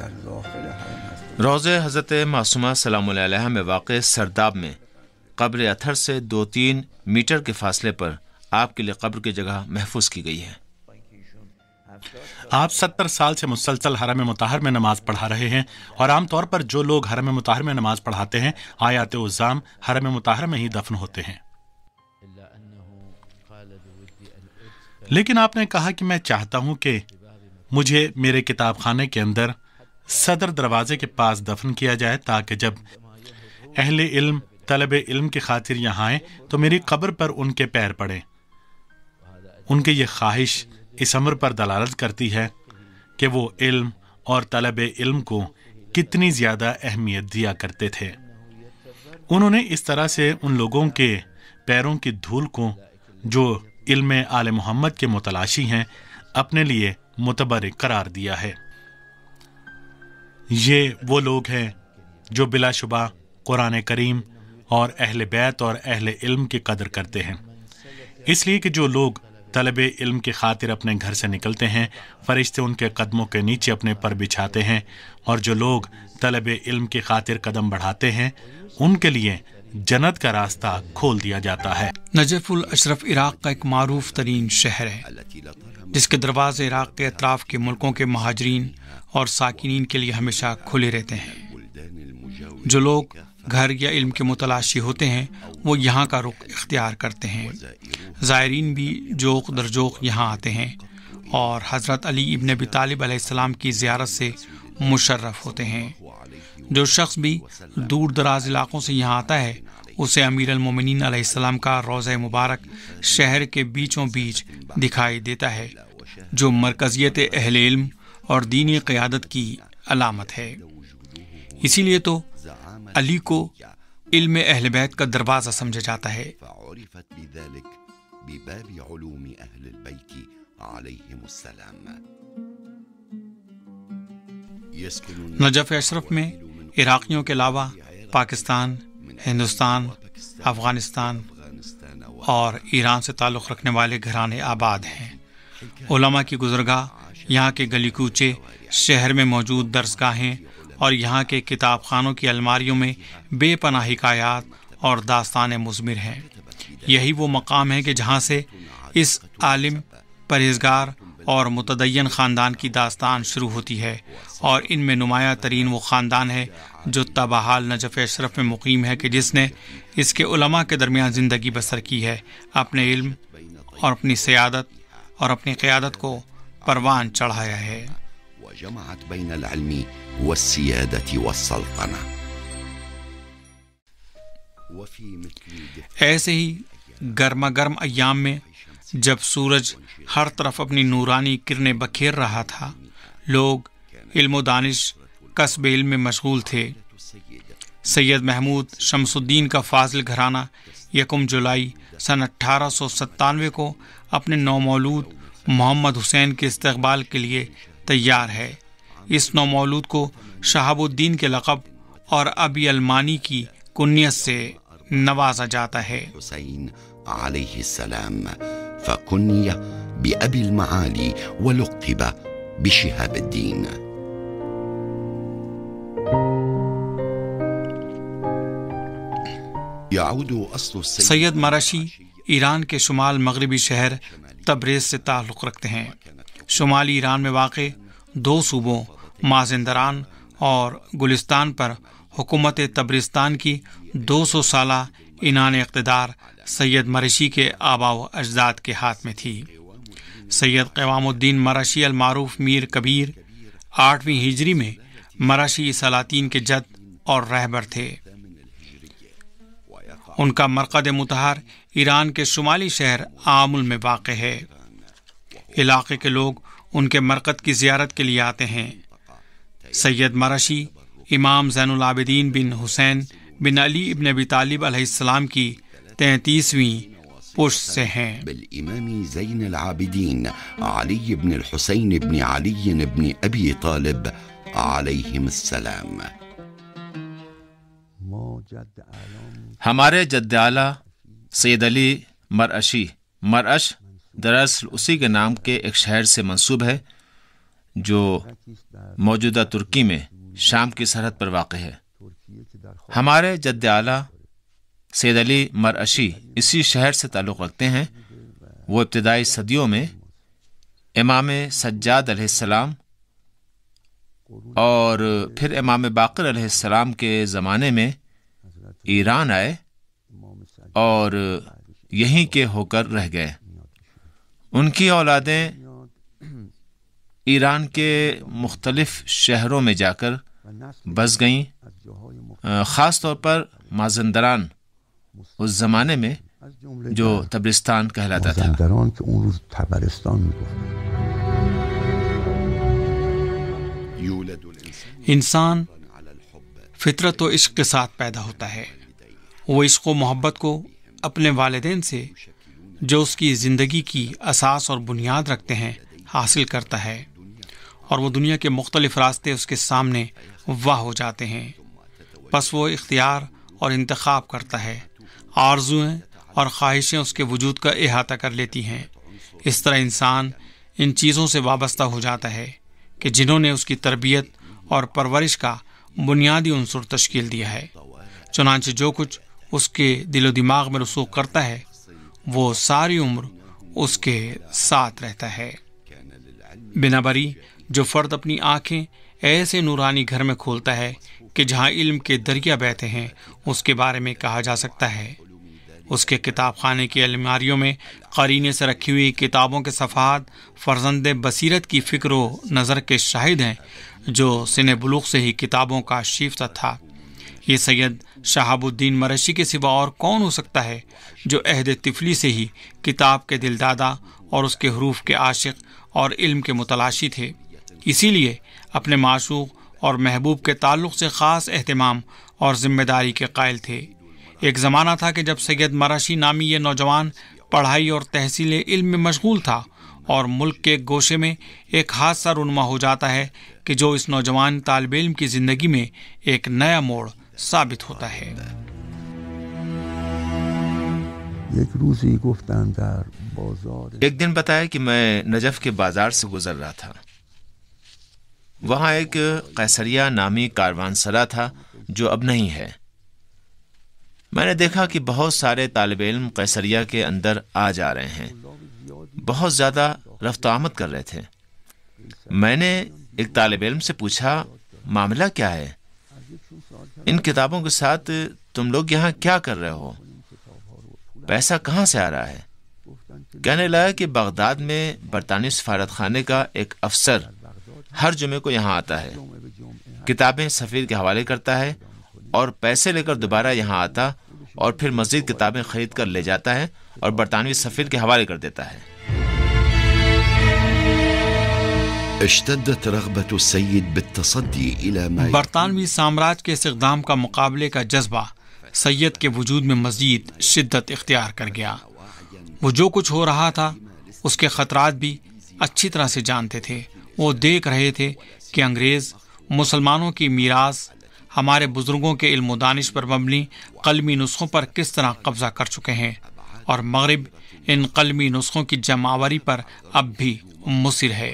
रोज़ हज़रत मासूमा सलाम में वाक़ सरदाब में कब्र अथर से दो तीन मीटर के फासले पर आपके लिए कब्र की जगह महफूज की गई है आप सत्तर साल से मुसलसल हरम मतहर में नमाज पढ़ा रहे हैं और आमतौर पर जो लोग हरम मतहर में नमाज पढ़ाते हैं आयात उज़ाम हरम मतहर में ही दफन होते हैं लेकिन आपने कहा कि मैं चाहता हूं कि मुझे मेरे किताब खाने के अंदर सदर दरवाजे के पास दफन किया जाए ताकि जब अहल इल्म तलब इल्म की खातिर यहाँ आए तो मेरी कब्र पर उनके पैर पड़े उनकी ये ख्वाहिश इस अमर पर दलालत करती है कि वो इल्म और तलब इल्म को कितनी ज़्यादा अहमियत दिया करते थे उन्होंने इस तरह से उन लोगों के पैरों की धूल को जो इल्म आल मोहम्मद के मुतलाशी हैं अपने लिए मुतबर करार दिया है ये वो लोग हैं जो बिलाशुबा कुरान करीम और अहल बैत और अहल इल्म की कदर करते हैं इसलिए कि जो लोग तलब इल्म की खातिर अपने घर से निकलते हैं फरिश्ते उनके कदमों के नीचे अपने पर बिछाते हैं और जो लोग तलब इल्म की खातिर कदम बढ़ाते हैं उनके लिए जन्नत का रास्ता खोल दिया जाता है नजफुल अशरफ इराक का एक मरूफ तरीन शहर है जिसके दरवाजे इराक के अतराफ के मुल्कों के महाजरीन और साकिन के लिए हमेशा खुले रहते हैं जो लोग घर या इल्म के मुतलाशी होते हैं वो यहाँ का रुख इख्तियार करते हैं ज़ायरीन भी जोक दर जोक यहाँ आते हैं और हज़रत अली इबन अबी तालिब की ज़्यारत से मुशर्रफ होते हैं जो शख्स भी दूर दराज इलाकों से यहाँ आता है उसे अमीर अलमोमिन अलैहिस्सलाम का रोज़ मुबारक शहर के बीचों बीच दिखाई देता है जो मरकजियत अहल इल्म और दीनी क़्यादत की अलामत है इसीलिए तो अली को इल्म अहल बैत का दरवाज़ा समझा जाता है नजफ अशरफ में इराक़ियों के अलावा पाकिस्तान हिंदुस्तान अफ़गानिस्तान और ईरान से ताल्लुक़ रखने वाले घराने आबाद हैं ओलमा की गुजरगाह यहाँ के गली कूचे शहर में मौजूद दर्सगाहें और यहाँ के किताब खानों की अलमारियों में बेपना हिकायात और दास्तान मजमिर हैं यही वो मकाम है कि जहाँ से इस आलिम परहेजगार और मुतदैन ख़ानदान की दास्तान शुरू होती है और इनमें नुमाया तरीन वो ख़ानदान है जो तबाहाल नजफ़ अशरफ में मुकीम है कि जिसने इसके उलमा के दरमियान ज़िंदगी बसर की है अपने इल्म और अपनी सियादत और अपनी क़्यादत को परवान चढ़ाया है ऐसे ही गर्मा गर्म अयाम में जब सूरज हर तरफ अपनी नूरानी किरणें बखेर रहा था लोग इल्मो दानिश कस्ब इल्म में मशगूल थे सैयद महमूद शमसुद्दीन का फाजिल घराना यकम जुलाई सन अट्ठारह को अपने नौमौलूद मोहम्मद हुसैन के इस्तबाल के लिए तैयार है इस नौमौलूद को शहाबुद्दीन के लकब और अबी अलमानी की कुन्नीत से नवाजा जाता है हुसैन فكني بأبي المعالي ولقب بشهاب الدين يعود أصل السيد सैयद मराशी ईरान के शुमाल मगरबी शहर तबरेज से ताल्लुक़ रखते हैं शुमाली ईरान में वाक़ दो सूबों माजिंदरान और गुलिस्तान पर हुकूमत तबरिस्तान की 200 साल इनान इकतदार सैयद मरशी के आबाव अजदाद के हाथ में थी सैयद क़वामुद्दीन मराशी अलमारूफ मीर कबीर आठवीं हिजरी में मराशी सलातीन के जद और रहबर थे उनका मरकद मतहार ईरान के शुमाली शहर आमुल में वाक़ है इलाके के लोग उनके मरकद की जियारत के लिए आते हैं सैयद मराशी इमाम जैनआबिदीन बिन हुसैन बिन अली इबन अबी तालिब की तैतीसवीं पुष्ट से हैं بالإمام زين العابدين علي بن الحسين بن علي بن ابي طالب عليهم السلام हमारे जद आला सैद अली मरअशी मरअश दरअसल उसी के नाम के एक शहर से मंसूब है जो मौजूदा तुर्की में शाम की सरहद पर वाक़ है हमारे जद आला सैद अली मरअशी इसी शहर से ताल्लुक़ रखते हैं वो इब्तदाई सदियों में इमाम सज्जाद अलैहिस्सलाम और फिर इमाम बाकर अलैहिस्सलाम के ज़माने में ईरान आए और यहीं के होकर रह गए उनकी औलादें ईरान के मुख्तलफ़ शहरों में जाकर बस गईं ख़ास तौर पर माजंदरान उस ज़माने में जो तब्रिस्तान कहलाता था इंसान फितरत और इश्क के साथ पैदा होता है वो इश्क मोहब्बत को अपने वालदेन से जो उसकी ज़िंदगी की असास और बुनियाद रखते हैं हासिल करता है और वो दुनिया के मुख्तलिफ रास्ते उसके सामने वाह हो जाते हैं बस वो इख्तियार और इंतखब करता है आरजुएं और ख्वाहिशें उसके वजूद का अहाता कर लेती हैं इस तरह इंसान इन चीज़ों से वाबस्ता हो जाता है कि जिन्होंने उसकी तरबियत और परवरिश का बुनियादी अनसर तश्कील दिया है चुनाच जो कुछ उसके दिलो दिमाग में रसूख करता है वो सारी उम्र उसके साथ रहता है बिना बरी जो फ़र्द अपनी आँखें ऐसे नूरानी घर में खोलता है कि जहाँ इल्म के दरिया बहते हैं उसके बारे में कहा जा सकता है उसके किताब खाने की अलमारियों में करीने से रखी हुई किताबों के सफ़ात फर्जंद बसीरत की फ़िक्र नज़र के शाहिद हैं जो सिन बलूक से ही किताबों का शीफता था ये सैयद शहाबुद्दीन मरशी के सिवा और कौन हो सकता है जो अहद तिफली से ही किताब के दिलदादा और उसके हरूफ के आशिक और इल्म के मुतलाशी थे इसीलिए अपने माशूक और महबूब के ताल्लुक से ख़ास अहतमाम और ज़िम्मेदारी के कायल थे एक ज़माना था कि जब सैयद मराशी नामी ये नौजवान पढ़ाई और तहसील इल्म में मशगूल था और मुल्क के गोशे में एक हादसा रुनमा हो जाता है कि जो इस नौजवान तालब इम की ज़िंदगी में एक नया मोड़ साबित होता है एक दिन बताया कि मैं नजफ के बाजार से गुजर रहा था वहां एक कैसरिया नामी कारवान सरा था जो अब नहीं है मैंने देखा कि बहुत सारे तालब इम कैसरिया के अंदर आ जा रहे हैं बहुत ज़्यादा रफ्त आमद कर रहे थे मैंने एक तालब इम से पूछा मामला क्या है इन किताबों के साथ तुम लोग यहाँ क्या कर रहे हो पैसा कहाँ से आ रहा है कहने लगा कि बगदाद में बरतानी सफारत खाने का एक अफसर हर जुमे को यहाँ आता है किताबें सफ़ीर के हवाले करता है और पैसे लेकर दोबारा यहाँ आता और फिर मजीद किताबें खरीद कर ले जाता है और बरतानवी सफ़ीर के हवाले कर देता है बरतानवी साम्राज्य के इस्तेदाम का मुकाबले का जज्बा सैयद के वजूद में मजीद शिद्दत इख्तियार कर गया वो जो कुछ हो रहा था उसके ख़तरात भी अच्छी तरह से जानते थे वो देख रहे थे कि अंग्रेज़ मुसलमानों की मीरास हमारे बुजुर्गों के इल्म दानिश पर मबनी कलमी नुस्खों पर किस तरह कब्जा कर चुके हैं और मगरब इन कलमी नुस्खों की जमावरी पर अब भी मुसर है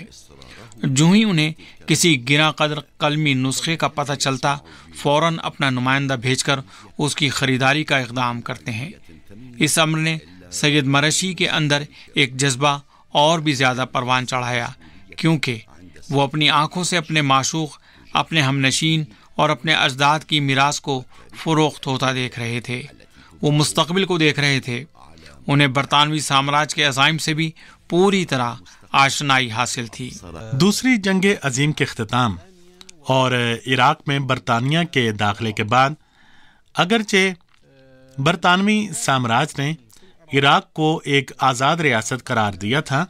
जू ही उन्हें किसी गिरा कदर कलमी नुस्खे का पता चलता फ़ौर अपना नुमाइंदा भेजकर उसकी ख़रीदारी का इकदाम करते हैं इस अमर ने सैद मरशी के अंदर एक जज्बा और भी ज़्यादा परवान चढ़ाया क्योंकि वो अपनी आंखों से अपने माशूक अपने हमनशीन और अपने अजदाद की मीरास को फ़रोख्त होता देख रहे थे वो मुस्तबिल को देख रहे थे उन्हें बरतानवी साम्राज्य के अजाइम से भी पूरी तरह आशनाई हासिल थी दूसरी जंग अजीम के अख्ताम और इराक में बरतानिया के दाखिले के बाद अगरचे बरतानवी साम्राज्य ने इराक को एक आज़ाद रियासत करार दिया था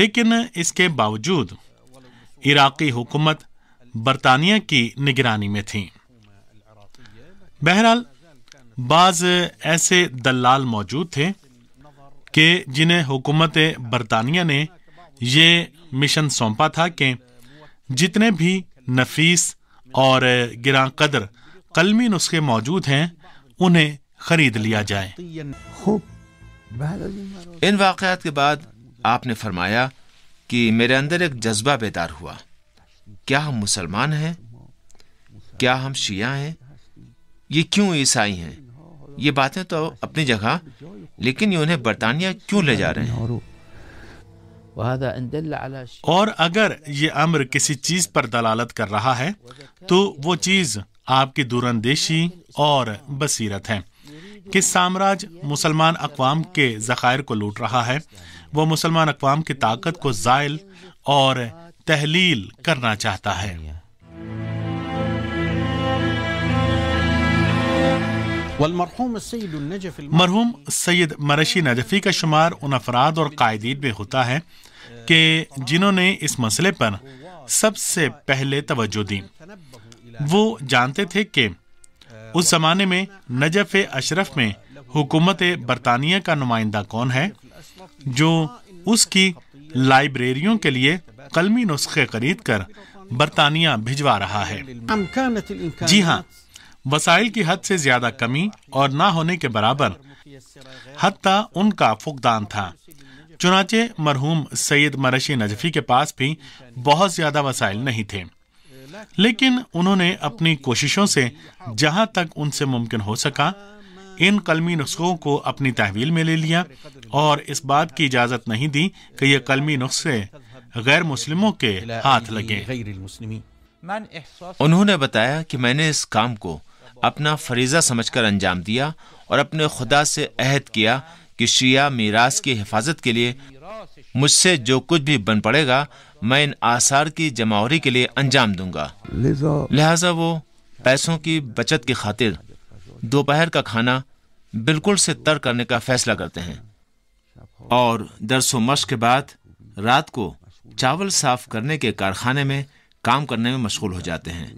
लेकिन इसके बावजूद इराकी हुकूमत बरतानिया की निगरानी में थी बहरहाल बाज ऐसे दलाल मौजूद थे कि जिन्हें हुकूमत बरतानिया ने ये मिशन सौंपा था कि जितने भी नफीस और गिरा कदर कलमी नुस्खे मौजूद हैं उन्हें खरीद लिया जाए इन वाकयात के बाद आपने फरमाया कि मेरे अंदर एक जज्बा बेदार हुआ क्या हम मुसलमान हैं क्या हम शिया हैं ये क्यों ईसाई हैं ये बातें तो अपनी जगह लेकिन ये उन्हें बरतानिया क्यों ले जा रहे हैं और अगर ये अम्र किसी चीज पर दलालत कर रहा है तो वो चीज आपकी दूरंदेशी और बसीरत है कि साम्राज्य मुसलमान अकवाम के जखायर को लूट रहा है वो मुसलमान अकवाम की ताकत को जायल और तहलील करना चाहता है मरहूम सैयद मरशी नजफी का शुमार उन अफराद और कायदीन में होता है कि जिन्होंने इस मसले पर सबसे पहले तवज्जो दी वो जानते थे कि उस जमाने में नजफ अशरफ में हुकूमत बरतानिया का नुमाइंदा कौन है जो उसकी लाइब्रेरियों के लिए कलमी नुस्खे खरीद कर बरतानिया भिजवा रहा है जी हाँ वसाइल की हद से ज्यादा कमी और ना होने के बराबर हती उनका फुकदान था चुनाचे मरहूम सैयद मरशी नजफी के पास भी बहुत ज्यादा वसाइल नहीं थे लेकिन उन्होंने अपनी कोशिशों से जहां तक उनसे मुमकिन हो सका इन कलमी नुस्खों को अपनी तहवील में ले लिया और इस बात की इजाज़त नहीं दी कि ये कलमी नुस्खे गैर मुस्लिमों के हाथ लगे उन्होंने बताया कि मैंने इस काम को अपना फरीजा समझकर अंजाम दिया और अपने खुदा से अहद किया कि शिया मीरास की हिफाजत के लिए मुझसे जो कुछ भी बन पड़ेगा मैं इन आसार की जमावरी के लिए अंजाम दूंगा लिहाजा वो पैसों की बचत की खातिर दोपहर का खाना बिल्कुल से तर करने का फैसला करते हैं और दरसो मश के बाद रात को चावल साफ करने के कारखाने में काम करने में मशगूल हो जाते हैं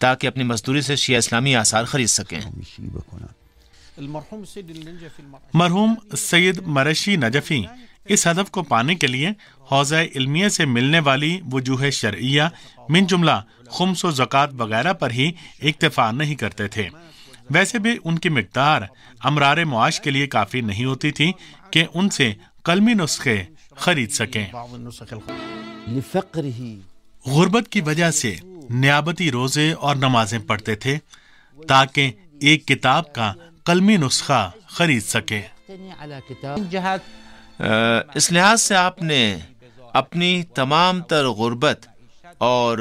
ताकि अपनी मजदूरी से शिया इस्लामी आसार खरीद सकें मरहूम सैयद मरशी नजफ़ी इस हदफ को पाने के लिए हौज़ इलमिया से मिलने वाली वजूह शर्या मिन जुमला खुमसो व वगैरह पर ही इक्तफ़ा नहीं करते थे वैसे भी उनकी मकदार अमरार मुआश के लिए काफ़ी नहीं होती थी कि उनसे कलमी नुस्खे खरीद सकें गुर्बत की वजह से न्याबती रोज़े और नमाजें पढ़ते थे ताकि एक किताब का कलमी नुस्खा खरीद सके इस लिहाज से आपने अपनी तमाम तर गुर्बत और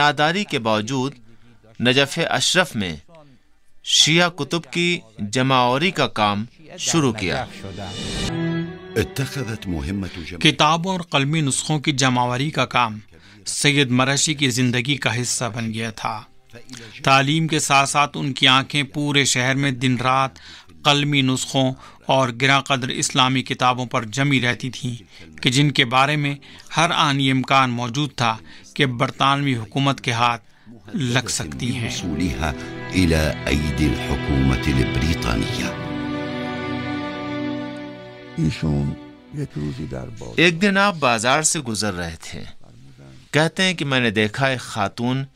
नादारी के बावजूद नजफ़ अशरफ में शिया कुतुब की जमावरी का काम शुरू किया किताबों और कलमी नुस्खों की जमावरी का काम सैयद मरशी की ज़िंदगी का हिस्सा बन गया था तालीम के साथ साथ उनकी आंखें पूरे शहर में दिन रात कलमी नुस्खों और गिरा कदर इस्लामी किताबों पर जमी रहती थीं कि जिनके बारे में हर आन ये इम्कान मौजूद था कि बरतानवी हुकूमत के हाथ लग सकती हैं एक दिन आप बाजार से गुजर रहे थे कहते हैं कि मैंने देखा एक खातून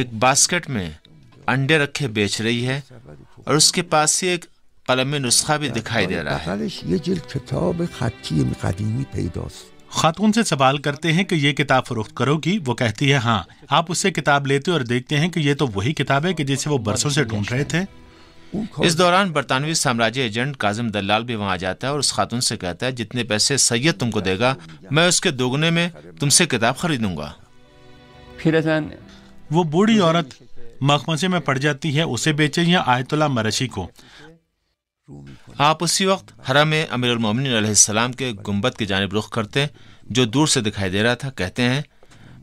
एक बास्केट में अंडे रखे बेच रही है और उसके पास ही एक कलम नुस्खा भी दिखाई दे रहा है खातून से सवाल करते हैं कि ये किताब फरोख्त करोगी वो कहती है हाँ आप उससे किताब लेते और देखते हैं कि ये तो वही किताब है कि जिसे वो बरसों से ढूंढ रहे थे इस दौरान बरतानवी साम्राज्य एजेंट काजिम दलाल भी वहाँ जाता है और उस खातून से कहता है जितने पैसे सैयद तुमको देगा मैं उसके दोगुने में तुमसे किताब खरीदूंगा फिर वो बूढ़ी औरत मखमसे में पड़ जाती है उसे बेचे या आयतुल्ला मरशी को आप उसी वक्त हरम अमीरमिन के गुम्बद की जानब रुख करते जो दूर से दिखाई दे रहा था कहते हैं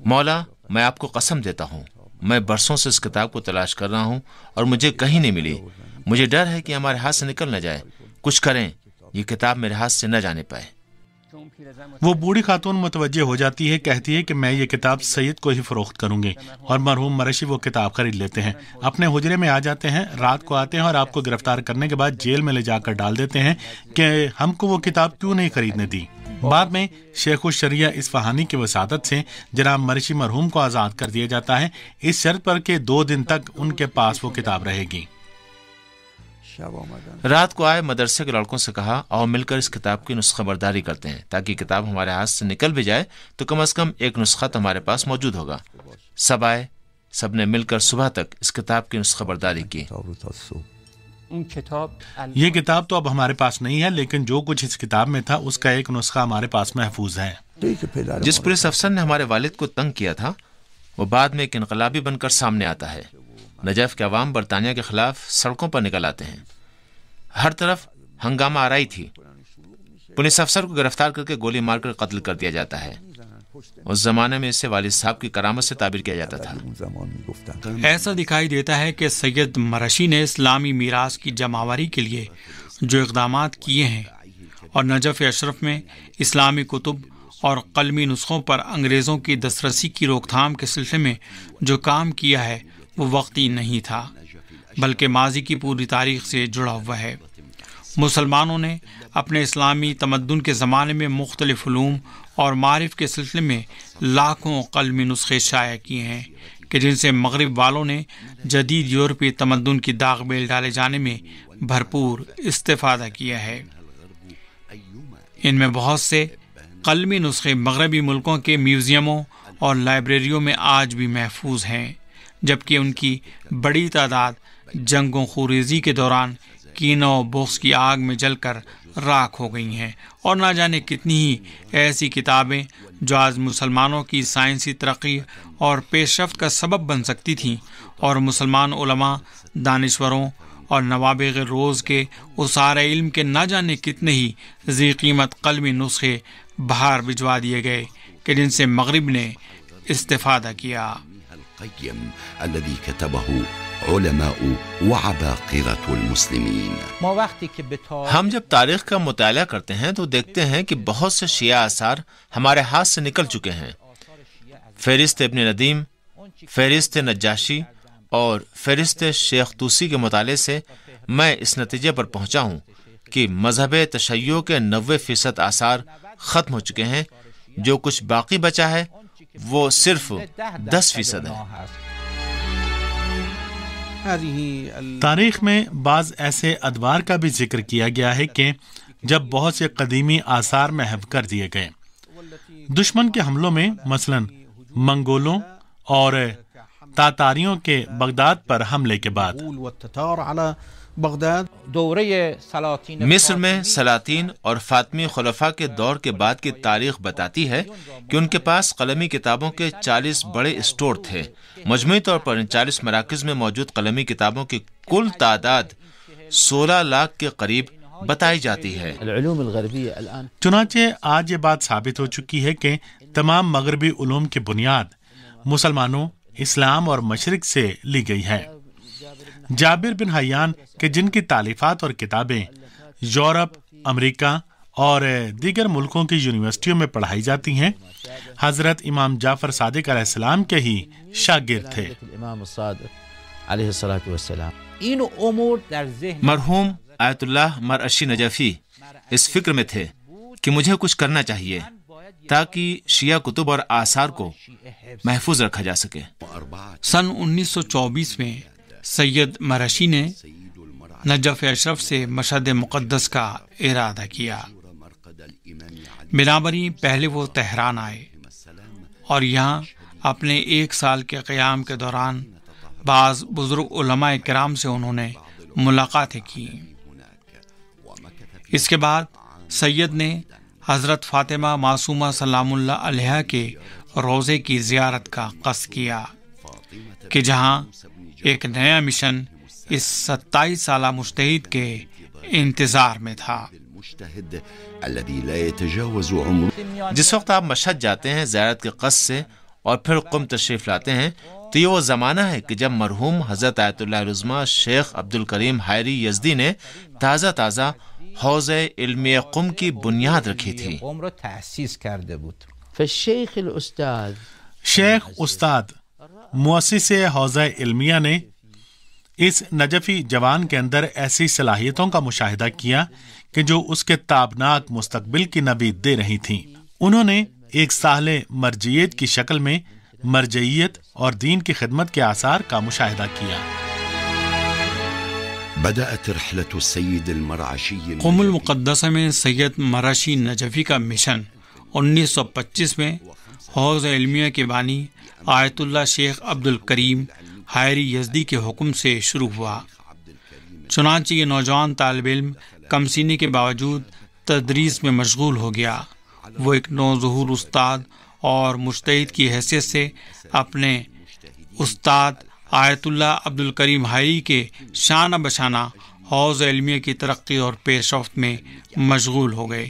मौला मैं आपको कसम देता हूँ मैं बरसों से इस किताब को तलाश कर रहा हूँ और मुझे कहीं नहीं मिली मुझे डर है कि हमारे हाथ से निकल न जाए कुछ करें ये किताब मेरे हाथ से न जाने पाए वो बूढ़ी खातून मुतवजह हो जाती है कहती है कि मैं ये किताब सैयद को ही फ़रोख्त करूँगी और मरहूम मरशी वो किताब खरीद लेते हैं अपने हुजरे में आ जाते हैं रात को आते हैं और आपको गिरफ्तार करने के बाद जेल में ले जाकर डाल देते हैं कि हमको वो किताब क्यों नहीं खरीदने दी बाद में शेख शरिया इस फहानी की वसादत से जनाब मरशी मरहूम को आज़ाद कर दिया जाता है इस शर्त पर के दो दिन तक उनके पास वो किताब रहेगी रात को आए मदरसे के लड़कों से कहा और मिलकर इस किताब की नुस्खबरदारी करते हैं ताकि किताब हमारे हाथ से निकल भी जाए तो कम अज कम एक नुस्खा तो हमारे पास मौजूद होगा सब आए सब ने मिलकर सुबह तक इस किताब की नुस्खबरदारी की तो ये किताब तो अब हमारे पास नहीं है लेकिन जो कुछ इस किताब में था उसका एक नुस्खा हमारे पास महफूज है जिस पुलिस अफसर ने हमारे वालिद को तंग किया था वो बाद में एक इनकलाबी बनकर सामने आता है नजफ के अवाम बरतानिया के खिलाफ सड़कों पर निकल आते हैं हर तरफ हंगामा आरई थी पुलिस अफसर को गिरफ्तार करके गोली मारकर कत्ल कर दिया जाता है उस जमाने में इसे वालिद साहब की करामत से ताबिर किया जाता था ऐसा दिखाई देता है कि सैयद मरशी ने इस्लामी मीरास की जमावारी के लिए जो इकदाम किए हैं और नजफ अशरफ में इस्लामी कुतुब और कलमी नुस्खों पर अंग्रेज़ों की दसरसी की रोकथाम के सिलसिले में जो काम किया है वो वक्ती नहीं था बल्कि माजी की पूरी तारीख से जुड़ा हुआ है मुसलमानों ने अपने इस्लामी तमदन के ज़माने में मुख्तलिफ़लूम और मारफ के सिलसिले में लाखों कलमी नुस्खे शाया किए हैं कि जिनसे मगरब वालों ने जदीद यूरोपी तमदन की दाग बेल डाले जाने में भरपूर इस्तादा किया है इनमें बहुत से कलमी नुस्खे मगरबी मुल्कों के म्यूज़ियमों और लाइब्रेरियों में आज भी महफूज हैं जबकि उनकी बड़ी तादाद जंगों खुरेजी के दौरान कीनों बोक्स की आग में जलकर राख हो गई हैं और ना जाने कितनी ही ऐसी किताबें जो आज मुसलमानों की साइंसी तरक्की और पेशरफ का सबब बन सकती थीं और मुसलमान उलमा दानश्वरों और नवाब रोज़ के उसार इल्म के ना जाने कितने ही जी कीमत कलमी नुस्खे बाहर भिजवा दिए गए कि जिनसे मगरब ने इस्ता किया القيم الذي كتبه علماء وعباقرة المسلمين हम जब तारीख का मुताला करते हैं तो देखते हैं कि बहुत से शिया आसार हमारे हाथ से निकल चुके हैं फेरिस्त इबन नदीम फेरिस्त नजाशी और फेरिस्त शेख तूसी के मुताले से मैं इस नतीजे पर पहुंचा हूं कि मजहब तशैयों के नबे फीसद आसार ख़त्म हो चुके हैं जो कुछ बाकी बचा है वो सिर्फ दस फीसद है तारीख में बाज ऐसे अदवार का भी जिक्र किया गया है कि जब बहुत से कदीमी आसार महव कर दिए गए दुश्मन के हमलों में मसलन मंगोलों और तातारियों के बगदाद पर हमले के बाद मिस्र में सलातीन और फातमी खलफा के दौर के बाद की तारीख बताती है कि उनके पास कलमी किताबों के 40 बड़े स्टोर थे मजमू तौर पर इन चालीस मराकज में मौजूद कलमी किताबों की कुल तादाद 16 लाख के करीब बताई जाती है चुनाचे आज ये बात साबित हो चुकी है कि तमाम मगरबी उलूम की बुनियाद मुसलमानों इस्लाम और मशरक से ली गई है जाबिर बिन हयान के जिनकी तालीफात और किताबें यूरोप अमेरिका और दीगर मुल्कों की यूनिवर्सिटियों में पढ़ाई जाती हैं हज़रत इमाम जाफ़र सादिक सलाम के ही शागिर थे मरहूम आयतुल्लाह मरअशी नजफ़ी इस फिक्र में थे कि मुझे कुछ करना चाहिए ताकि शिया कुतुब और आसार को महफूज रखा जा सके सन 1924 में सैयद मरशी ने नजफ अशरफ से मशद मुक़दस का इरादा किया बिनाबरी पहले वो तहरान आए और यहाँ अपने एक साल के क़्याम के दौरान बाज़ बुज़ुर्ग उलमा कराम से उन्होंने मुलाकातें की इसके बाद सैयद ने हज़रत फ़ातिमा मासूमा सलामुल्ला के रोज़े की ज़ियारत का कस किया कि जहाँ एक नया मिशन इस सत्ताईस साल मुश्तद के इंतजार में था जिस वक्त आप मशहद जाते हैं ज्यारत के कस से और फिर कुम तशरीफ लाते हैं तो ये वो ज़माना है कि जब मरहूम हज़रत आयतुल्लाज़मा शेख अब्दुल करीम हायरी यजदी ने ताज़ा ताज़ा हौज़ इलम कुम की बुनियाद रखी थी शेख उस्ताद मुसिस हौज़ इल्मिया ने इस नजफ़ी जवान के अंदर ऐसी सलाहियतों का मुशाहिदा किया कि जो उसके ताबनाक मुस्तबिल की नबीद दे रही थी उन्होंने एक साहल मरजियत की शक्ल में मरजियत और दीन की खिदमत के आसार का मुशाहिदा किया بدأت رحلة السيد المرعشي قوم المقدسة من سيد मराशी نجفي کا مشن 1925 میں हौज़ इलमिया के बानी आयतुल्ला शेख अब्दुल करीम हायरी यजदी के हुक्म से शुरू हुआ चुनाचे ये नौजवान तालब इम कम सीने के बावजूद तदरीस में मशगूल हो गया वो एक नौजहूर उस्ताद और मुश्तद की हैसियत से अपने उस्ताद आयतुल्ला अब्दुल करीम हायरी के शाना बशाना हौज़ इलमिया की तरक्की और पेशरफ में मशगूल हो गए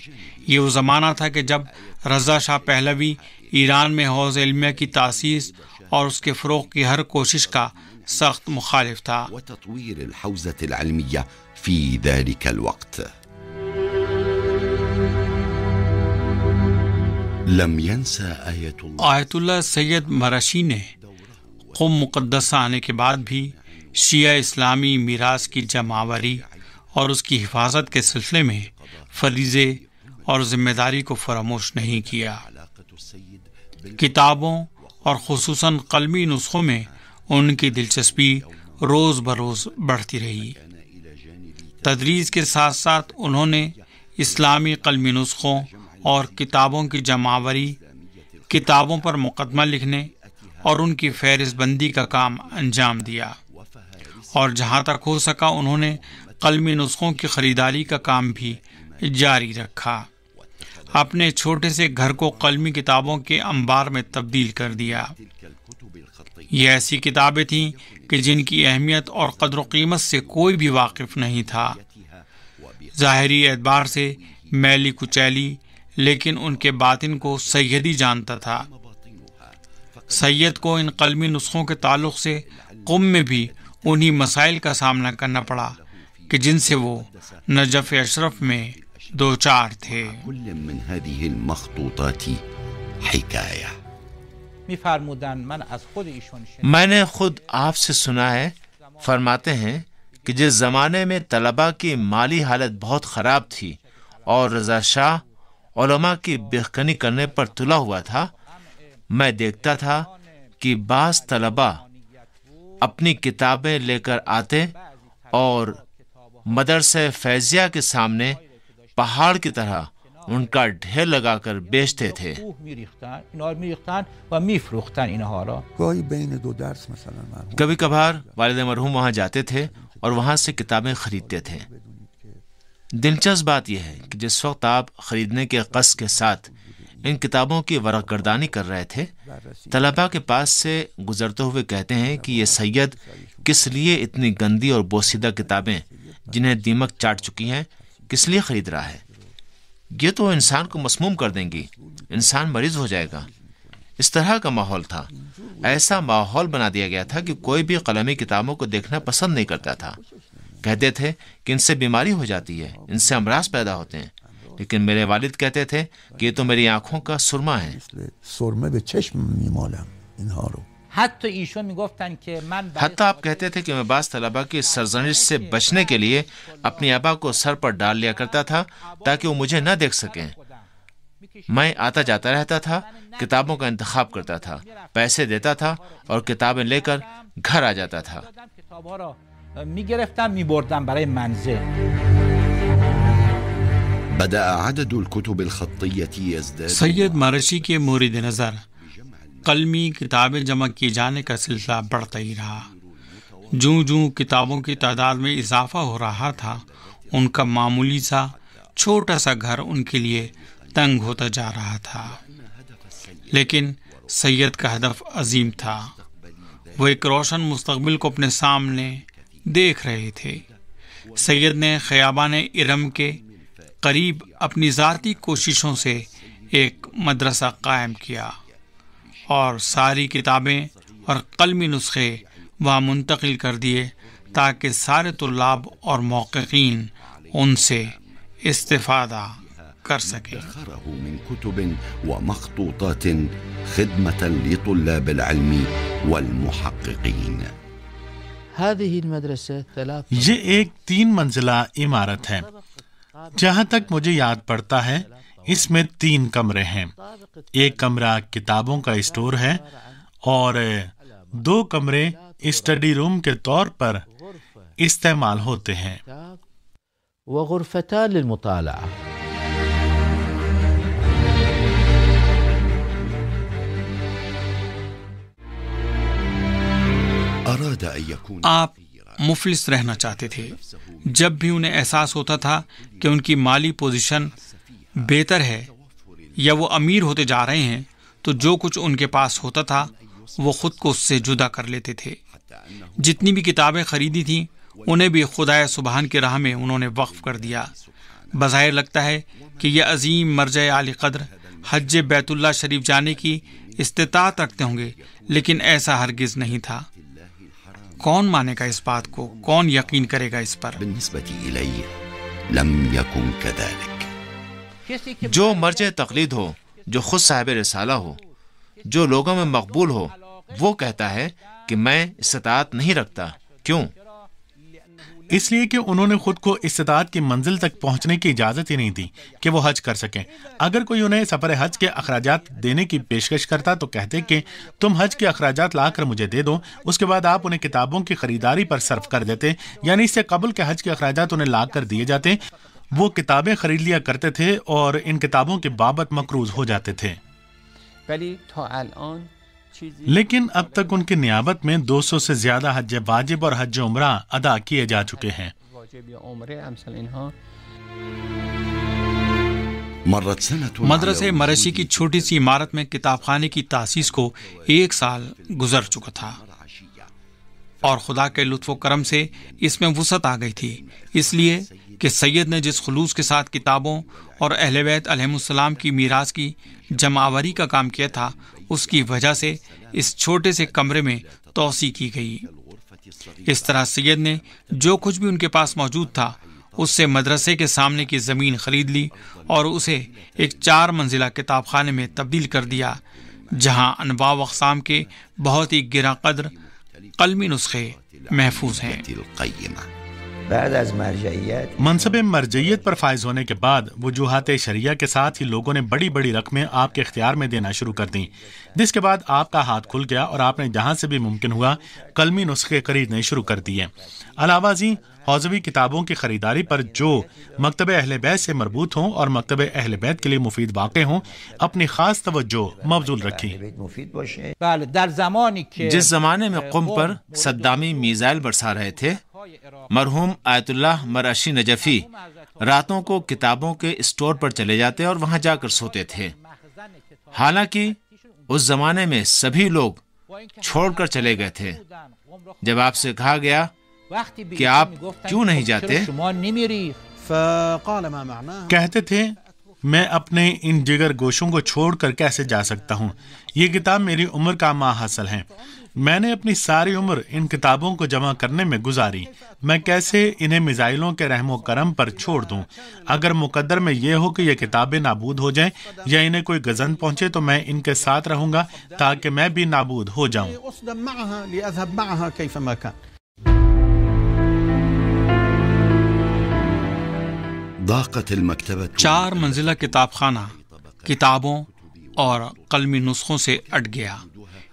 ये वो ज़माना था कि जब रजा शाह पहलवी ईरान में हौज इलमिया की तसीस और उसके फ़रोग की हर कोशिश का सख्त मुखालिफ था आयतुल्ला सैयद मराशी ने कुम मुकदसा आने के बाद भी शिया इस्लामी मीरास की जमावरी और उसकी हिफाजत के सिलसिले में फरीज़े और जिम्मेदारी को फरामोश नहीं किया किताबों और खसूस कलमी नुस्खों में उनकी दिलचस्पी रोज़ बरोज़ बढ़ती रही तदरीज के साथ साथ उन्होंने इस्लामी कलमी नुस्खों और किताबों की जमावरी किताबों पर मुकदमा लिखने और उनकी फहरिस्तबंदी का काम अंजाम दिया और जहाँ तक हो सका उन्होंने कलमी नुस्खों की ख़रीदारी का काम भी जारी रखा अपने छोटे से घर को कलमी किताबों के अंबार में तब्दील कर दिया ये ऐसी किताबें थीं कि जिनकी अहमियत और कदर कीमत से कोई भी वाकिफ नहीं था ज़ाहरी एतबार से मैली कुचैली लेकिन उनके बातिन को सैदी जानता था सैयद को इन कलमी नुस्खों के ताल्लुक से कुम में भी उन्हीं मसाइल का सामना करना पड़ा कि जिनसे वो नजफ अशरफ में दो चार थे मैंने खुद आपसे सुना है फरमाते हैं कि जिस जमाने में तलबा की माली हालत बहुत ख़राब थी और रजा शाह की बेखनी करने पर तुला हुआ था मैं देखता था कि बास तलबा अपनी किताबें लेकर आते और मदरसे फैज़िया के सामने पहाड़ की तरह उनका ढेर लगाकर बेचते थे कभी कभार वालद मरहूम वहाँ जाते थे और वहाँ से किताबें खरीदते थे दिलचस्प बात यह है कि जिस वक्त आप खरीदने के कस के साथ इन किताबों की गर्दानी कर रहे थे तलबा के पास से गुजरते हुए कहते हैं कि ये सैयद किस लिए इतनी गंदी और बोसीदा किताबें जिन्हें दीमक चाट चुकी हैं किस लिए खरीद रहा है ये तो इंसान को मसमूम कर देंगी इंसान मरीज हो जाएगा इस तरह का माहौल था ऐसा माहौल बना दिया गया था कि कोई भी कलमी किताबों को देखना पसंद नहीं करता था कहते थे कि इनसे बीमारी हो जाती है इनसे अमराज पैदा होते हैं लेकिन मेरे वालिद कहते थे कि ये तो मेरी आंखों का सुरमा है हती आप कहते थे कि मैं बास तलबा की सरजनिश से बचने के लिए अपनी आबा को सर पर डाल लिया करता था ताकि वो मुझे न देख सकें मैं आता जाता रहता था किताबों का इंतखब करता था पैसे देता था और किताबें लेकर घर आ जाता था सैयद मारशी के मोरद नज़र कलमी किताबें जमा किए जाने का सिलसिला बढ़ता ही रहा जूँ जूँ किताबों की तादाद में इजाफा हो रहा था उनका मामूली सा छोटा सा घर उनके लिए तंग होता जा रहा था लेकिन सैयद का हदफ अजीम था वो एक रोशन मुस्तबिल को अपने सामने देख रहे थे सैयद ने खयाबान इरम के करीब अपनी ज़ाती कोशिशों से एक मदरसा कायम किया और सारी किताबें और कलमी नुस्खे वहाँ मुंतकिल कर दिए ताकि सारे तलाब और मौक़िन उनसे इस्तादा कर सकें ये एक तीन मंजिला इमारत है जहाँ तक मुझे याद पड़ता है इसमें तीन कमरे हैं एक कमरा किताबों का स्टोर है और दो कमरे स्टडी रूम के तौर पर इस्तेमाल होते हैं आप मुफलिस रहना चाहते थे जब भी उन्हें एहसास होता था कि उनकी माली पोजीशन बेहतर है या वो अमीर होते जा रहे हैं तो जो कुछ उनके पास होता था वो खुद को उससे जुदा कर लेते थे जितनी भी किताबें खरीदी थीं उन्हें भी खुदा सुबहान की राह में उन्होंने वक्फ कर दिया बज़ाहिर लगता है कि यह अजीम मर्ज आली कदर हज बैतुल्ला शरीफ जाने की इस्तात रखते होंगे लेकिन ऐसा हरगिज़ नहीं था कौन मानेगा इस बात को कौन यकीन करेगा इस पर जो मर्ज तकलीद हो जो खुद साहब रसाला हो जो लोगों में मकबूल हो वो कहता है कि मैं इस्तात नहीं रखता क्यों इसलिए कि उन्होंने खुद को इस्तात की मंजिल तक पहुंचने की इजाज़त ही नहीं दी कि वो हज कर सकें अगर कोई उन्हें सफ़र हज के अखराज देने की पेशकश करता तो कहते कि तुम हज के अखराज ला कर मुझे दे दो उसके बाद आप उन्हें किताबों की खरीदारी पर सर्फ कर देते यानी इससे कबल के हज के अखराज उन्हें ला कर दिए जाते वो किताबें खरीद लिया करते थे और इन किताबों के बाबत मकरूज हो जाते थे तो लेकिन अब तक उनकी नियाबत में 200 से ज्यादा हज वाजिब और हज उम्र अदा किए जा चुके हैं मदरसे मरसी की छोटी सी इमारत में किताब खाने की तासीस को एक साल गुजर चुका था और खुदा के लुत्फ करम से इसमें वसत आ गई थी इसलिए कि सैयद ने जिस खलूस के साथ किताबों और अहलवैत अलहसलाम की मीरास की जमावरी का काम किया था उसकी वजह से इस छोटे से कमरे में तोसी की गई इस तरह सैयद ने जो कुछ भी उनके पास मौजूद था उससे मदरसे के सामने की ज़मीन खरीद ली और उसे एक चार मंजिला किताब खाने में तब्दील कर दिया जहाँ अनवा अकसाम के बहुत ही गिरा कदर कलमी नुस्खे महफूज हैं मनसब मरजैत पर फायज होने के बाद वजूहत शरिया के साथ ही लोगों ने बड़ी बड़ी रकमें आपके इख्तियार में देना शुरू कर दी जिसके बाद आपका हाथ खुल गया और आपने जहाँ से भी मुमकिन हुआ कलमी नुस्खे खरीदने शुरू कर दिए अलावाजी हौजवी किताबों की ख़रीदारी पर जो मकतब अहल बैत से मरबूत हों और मकतब अहल बैत के लिए मुफीद वाक़ हों अपनी ख़ास तवज्जो मबजूल रखी जिस जमाने में कुम पर सद्दामी मिज़ाइल बरसा रहे थे मरहूम आयतुल्लाह मराशी नजफी रातों को किताबों के स्टोर पर चले जाते और वहां जाकर सोते थे हालांकि उस जमाने में सभी लोग छोड़कर चले गए थे जब आपसे कहा गया कि आप क्यों नहीं जाते कहते थे मैं अपने इन जिगर गोशों को छोड़कर कैसे जा सकता हूँ ये किताब मेरी उम्र का हासिल है मैंने अपनी सारी उम्र इन किताबों को जमा करने में गुजारी मैं कैसे इन्हें मिज़ाइलों के रहमो करम पर छोड़ दूं? अगर मुकद्दर में ये हो कि ये किताबें नाबूद हो जाएं या इन्हें कोई गजन पहुंचे तो मैं इनके साथ रहूंगा ताकि मैं भी नाबूद हो जाऊं। चार मंजिला किताब खाना किताबों और कलमी नुस्खों से अट गया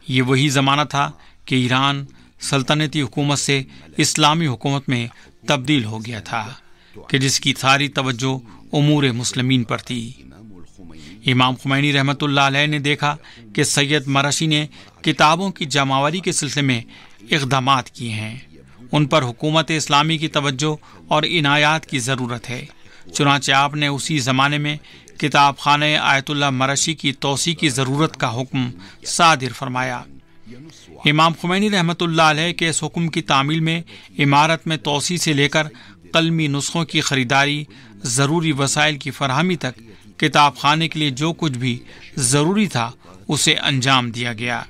ये वही ज़माना था कि ईरान सल्तनती हुकूमत से इस्लामी हुकूमत में तब्दील हो गया था कि जिसकी सारी तवज्जो अमूर मुसलमिन पर थी इमाम खुमैनी रहमत ने देखा कि सैयद मरशी ने किताबों की जमावरी के सिलसिले में इकदाम किए हैं उन पर हुकूमत इस्लामी की तवज्जो और इनायात की ज़रूरत है चुनाचे आपने उसी ज़माने में किताब खान आयतुल्ला मरशी की तोसी की ज़रूरत का हुक्म सादिर फरमाया इमाम खुमैनी रहमत के इस हुक्म की तामील में इमारत में तोसी से लेकर कलमी नुस्खों की ख़रीदारी ज़रूरी वसाइल की फरहमी तक किताब खाने के लिए जो कुछ भी ज़रूरी था उसे अंजाम दिया गया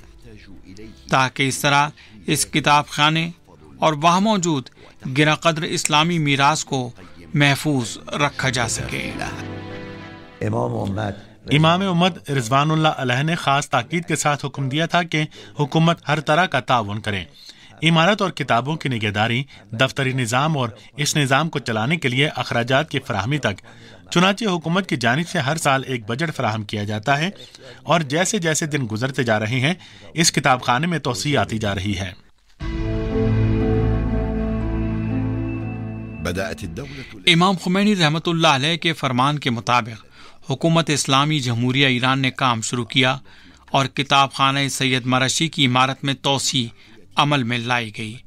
ताकि इस तरह इस किताब खाने और वहाँ मौजूद गिरा कदर इस्लामी मीरास को महफूज रखा जा सके इमाम उम्मत इमाम उम्मत रिजवानुल्लाह ने खास ताकीद के साथ हुक्म दिया था कि हुकूमत हर तरह का ताउन करें इमारत और किताबों की निगहदारी दफ्तरी निज़ाम और इस निज़ाम को चलाने के लिए अखराज की फरहमी तक चुनाचे हुकूमत की जानब ऐसी हर साल एक बजट फराहम किया जाता है और जैसे जैसे दिन गुजरते जा रहे हैं इस किताब खाने में तोसी आती जा रही है इमाम खुमैनी रहमत के फरमान के मुताबिक हुकूमत इस्लामी जमहूरिया ईरान ने काम शुरू किया और किताब खाना सैद मरशी की इमारत में तोसी अमल में लाई गई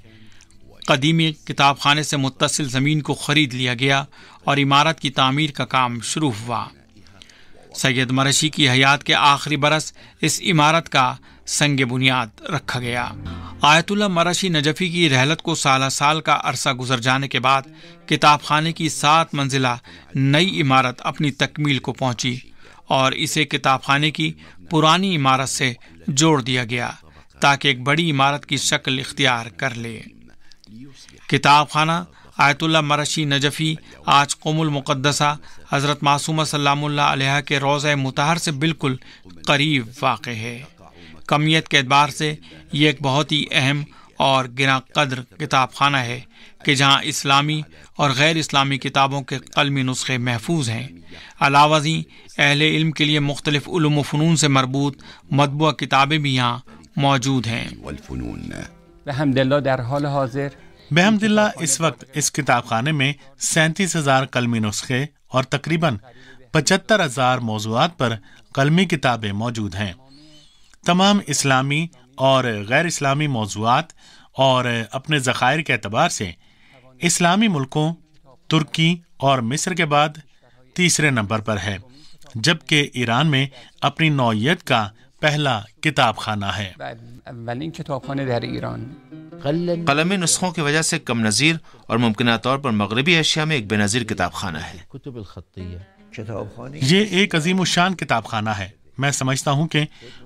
कदीमी किताब खाने से मुतसिल ज़मीन को ख़रीद लिया गया और इमारत की तमीर का काम शुरू हुआ सैयद मरशी की हयात के आखिरी बरस इस इमारत का संग बुनियाद रखा गया आयतुल्ला मराशी नजफी की रहलत को साल साल का अरसा गुजर जाने के बाद किताब खाने की सात मंजिला नई इमारत अपनी तकमील को पहुंची और इसे किताब खाने की पुरानी इमारत से जोड़ दिया गया ताकि एक बड़ी इमारत की शक्ल इख्तियार कर ले किताब खाना आयतुल्ला मरशी नजफ़ी आज कोमुल मुक़दसा हज़रत मासूम सलाम के रोज़ मुतहर से बिल्कुल करीब वाक़ है कमियत के अतबार से ये एक बहुत ही अहम और गिना कदर किताब खाना है कि जहाँ इस्लामी और गैर इस्लामी किताबों के कलमी नुस्खे महफूज हैं अलावाजी अहल इल्म के लिए मुख्तलिफ फ़नून से मरबूत मतबू किताबें भी यहाँ मौजूद हैं बहमदिल्ला इस वक्त इस किताब खाने में सैंतीस हज़ार कलमी नुस्खे और तकरीबन पचहत्तर हज़ार मौजूद पर कलमी किताबें मौजूद हैं तमाम इस्लामी और गैर इस्लामी मौजूद और अपने ज़ख़ायर के अतबार से इस्लामी मुल्कों तुर्की और मिस्र के बाद तीसरे नंबर पर है जबकि ईरान में अपनी नौीयत का पहला किताब खाना है कलम नुस्खों की वजह से कम नज़ीर और मुमकिन तौर पर मगरबी एशिया में एक बेनज़ीर किताब खाना है ये एक अजीम शान किताब खाना है मैं समझता हूं कि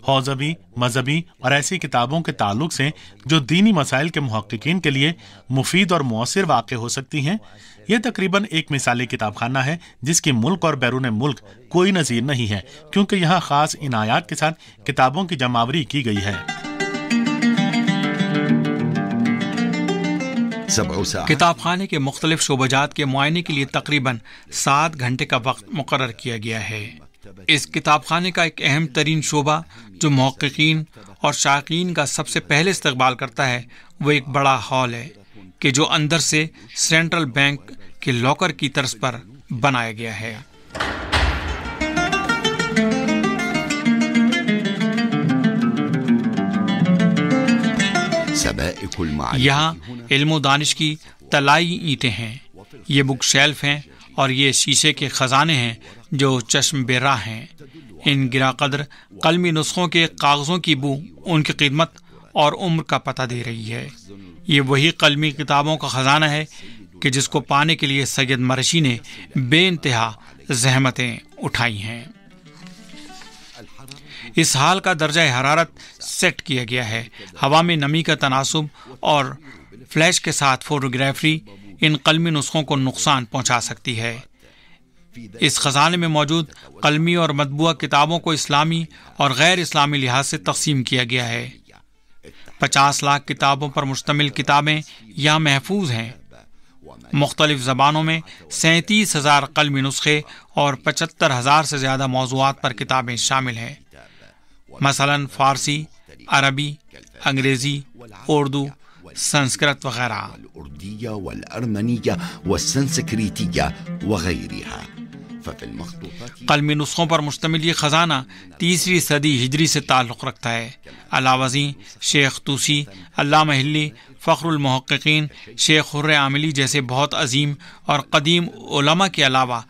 हौजबी मजहबी और ऐसी किताबों के ताल्लुक से जो दीनी मसाइल के महक्कीन के लिए मुफीद और मौसर वाक़ हो सकती हैं ये तकरीबन एक मिसाली किताब खाना है जिसकी मुल्क और बैरून मुल्क कोई नज़ीर नहीं है क्योंकि यहाँ ख़ास इनायात के साथ किताबों की जमावरी की गई है किताब खाने के मुख्तलिफ शोबजात के मुआयने के लिए तकरीबन सात घंटे का वक्त मुकर किया गया है इस किताब खाने का एक अहम तरीन शोबा जो मौक़ीन और शायकीन का सबसे पहले इस्तबाल करता है वो एक बड़ा हॉल है कि जो अंदर से सेंट्रल बैंक के लॉकर की तर्ज पर बनाया गया है यहाँ इल्म दानिश की तलाई ईंटें हैं ये बुक शेल्फ हैं और ये शीशे के खजाने हैं जो चश्म बेरा हैं इन गिरा कदर कलमी नुस्खों के कागज़ों की बू उनकी खिदमत और उम्र का पता दे रही है ये वही कलमी किताबों का ख़जाना है कि जिसको पाने के लिए सैयद मरशी ने बे इंतहा जहमतें उठाई हैं इस हाल का दर्जा हरारत सेट किया गया है हवा में नमी का तनासब और फ्लैश के साथ फोटोग्राफी इन कलमी नुस्खों को नुकसान पहुंचा सकती है इस खजाने में मौजूद कलमी और मदबूआ किताबों को इस्लामी और गैर इस्लामी लिहाज से तकसीम किया गया है पचास लाख किताबों पर मुश्तमिल किताबें यहाँ महफूज हैं मुख्तलिफ जबानों में सैंतीस हज़ार कलमी नुस्खे और पचहत्तर हज़ार से ज़्यादा मौजूद पर किताबें शामिल हैं मसलन फ़ारसी अरबी अंग्रेज़ी उर्दू संस्कृत वगैरह कलमी नुस्खों पर मुश्तमिल ये ख़जाना तीसरी सदी हिजरी से ताल्लुक़ रखता है अलावजी शेख तूसी अल्लाह हिल्ली फ़खरमहक़िन शेख हुर्र आमिली जैसे बहुत अजीम और कदीम ओलमा के अलावा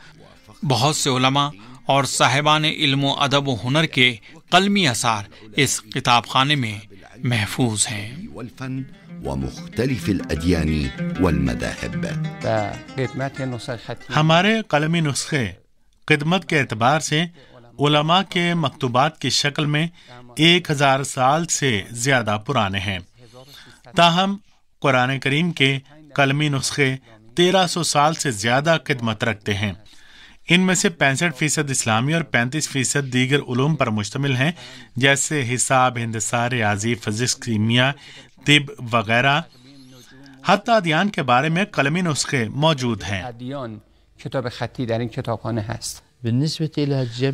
बहुत से ओलमा और साहिबान इल्म अदब हुनर के कलमी आसार इस किताब खाने में महफूज हैं والفن ومختلف الأديان والمذاهب हमारे कलमी नुस्खे खिदमत के एतबार से उलमा के मकतूबात की शक्ल में एक हज़ार साल से ज़्यादा पुराने हैं ताहम कुरान करीम के कलमी नुस्खे तेरह सौ साल से ज़्यादा खिदमत रखते हैं इनमें से पैंसठ फीसद इस्लामी और पैंतीस फीसद दीगर उलूम पर मुश्तमिल हैं जैसे हिसाब हिंदसा रियाजी फिजिक्स कीमिया तिब वगैरह हती अदियान के बारे में कलमी नुस्खे मौजूद हैं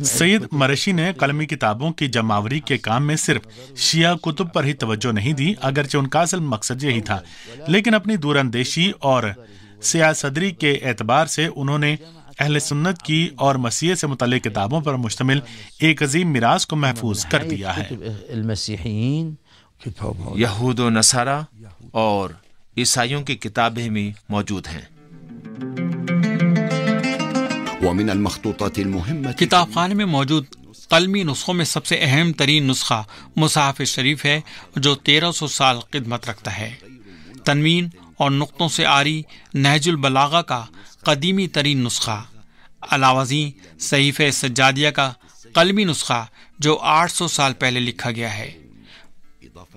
सैयद मरशी ने कलमी किताबों की जमावरी के काम में सिर्फ शिया कुतुब पर ही तवज्जो नहीं दी अगरचे उनका असल मकसद यही था लेकिन अपनी दूरंदेशी और सियासदरी के एतबार से उन्होंने अहल सुन्नत की और मसीह से मुतल किताबों पर मुश्तमिल एक अजीम मिराज को महफूज कर दिया है यहूद नसारा और ईसाइयों की किताबें भी मौजूद हैं किताब खाने में मौजूद कलमी नुस्खों में सबसे अहम तरीन नुस्खा मुसाफ शरीफ है जो तेरह सौ साल खिदमत रखता है तनवीन और नुक़तों से आरी नहजुल बलागा का कदीमी तरीन नुस्खा अलावजी सहीफ़ सज्जादिया का कलमी नुस्खा जो 800 साल पहले लिखा गया है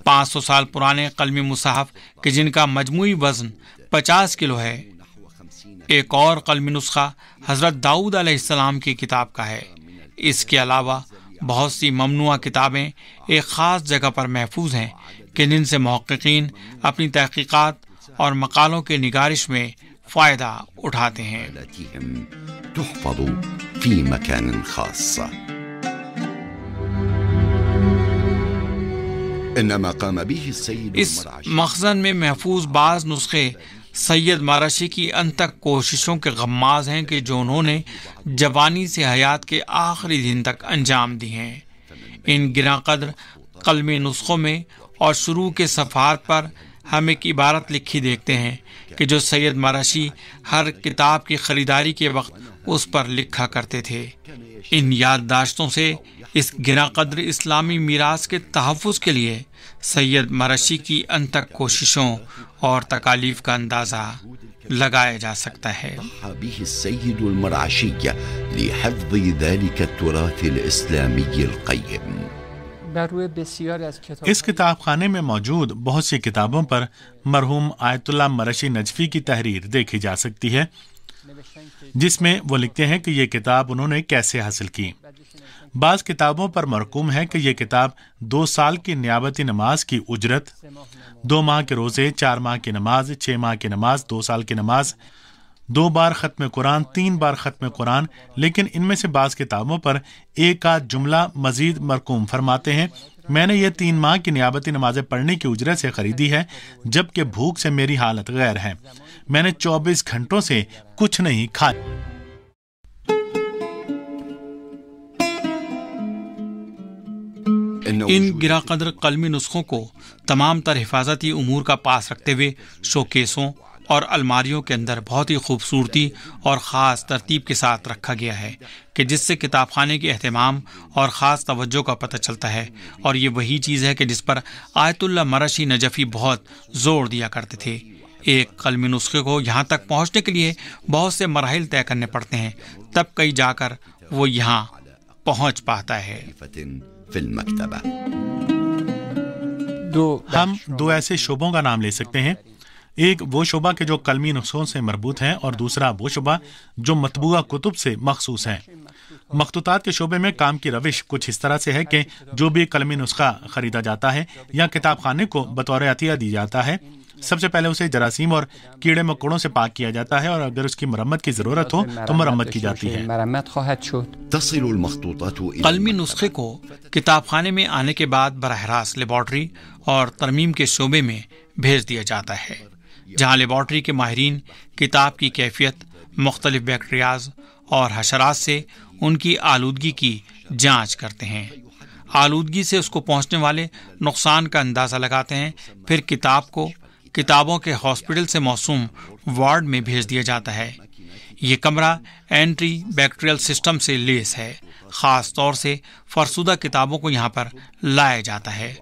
500 साल पुराने कलमी मुसाहफ के जिनका मजमू वज़न 50 किलो है एक और कलमी नुस्खा हज़रत दाऊद आसमाम की किताब का है इसके अलावा बहुत सी ममनुआ किताबें एक ख़ास जगह पर महफूज हैं कि जिनसे महक्कीन अपनी तहकीक़ात और मकालों के निगारिश में फायदा उठाते हैं इस मखजन में महफूज बाज नुस्खे सैयद माराशी की तक कोशिशों के गमाज हैं कि जो उन्होंने जवानी से हयात के आखिरी दिन तक अंजाम दिए हैं इन गिरा कदर कलमी नुस्खों में और शुरू के सफ़ार पर हम एक इबारत लिखी देखते हैं कि जो सैयद मराशी हर किताब की खरीदारी के वक्त उस पर लिखा करते थे इन याददाश्तों से इस गिरा कदर इस्लामी मीरास के तहफ़ के लिए सैयद मराशी की अनतक कोशिशों और तकालीफ का अंदाज़ा लगाया जा सकता है सैयद इस किताब खाने में मौजूद बहुत सी किताबों पर मरहूम आयतुल्ला मरशी नजफी की तहरीर देखी जा सकती है जिसमें वो लिखते हैं कि ये किताब उन्होंने कैसे हासिल की बाज़ किताबों पर मरकूम है कि ये किताब दो साल की नियाबती नमाज की उजरत दो माह के रोज़े चार माह की नमाज छः माह की नमाज दो साल की नमाज दो बार ख़त्म कुरान तीन बार ख़त्म कुरान लेकिन इनमें से बाज़ किताबों पर एक आध जुमला मज़ीद मरकूम फरमाते हैं मैंने ये तीन माह की नियाबती नमाज़ें पढ़ने की उजरत से ख़रीदी है जबकि भूख से मेरी हालत गैर है मैंने 24 घंटों से कुछ नहीं खा इन गिरा कदर कलमी नुस्खों को तमाम तर हिफाजती अमूर का पास रखते हुए शोकेसों और अलमारियों के अंदर बहुत ही खूबसूरती और ख़ास तरतीब के साथ रखा गया है कि जिससे किताब खाने के अहतमाम और ख़ास तवज्जो का पता चलता है और ये वही चीज़ है कि जिस पर आयतुल्ला मरशी नजफ़ी बहुत ज़ोर दिया करते थे एक कलमी नुस्खे को यहाँ तक पहुँचने के लिए बहुत से मराहल तय करने पड़ते हैं तब कहीं जाकर वो यहाँ पहुँच पाता है हम दो ऐसे शोबों का नाम ले सकते हैं एक वो शुबा के जो कलमी नुस्खों से मरबूत हैं और दूसरा वो शुबा जो मतबूा कुतुब से मखसूस हैं मखतूत के शोबे में काम की रविश कुछ इस तरह से है कि जो भी कलमी नुस्खा खरीदा जाता है या किताब खाने को बतौर अतिया दी जाता है सबसे पहले उसे जरासीम और कीड़े मकोड़ों से पाक किया जाता है और अगर उसकी मरम्मत की ज़रूरत हो तो मरम्मत की जाती है कलमी नुस्खे को किताब खाने में आने के बाद बरह रास्त लेबॉर्ट्री और तरमीम के शोबे में भेज दिया जाता है जहाँ लेबॉर्ट्री के माहरीन किताब की कैफियत मुख्तलिफ बैक्टीरियाज और हशरात से उनकी आलूदगी की जाँच करते हैं आलूदगी से उसको पहुँचने वाले नुकसान का अंदाज़ा लगाते हैं फिर किताब को किताबों के हॉस्पिटल से मौसम वार्ड में भेज दिया जाता है ये कमरा एंट्री बैक्टीरियल सिस्टम से लेस है ख़ास तौर से फरसुदा किताबों को यहाँ पर लाया जाता है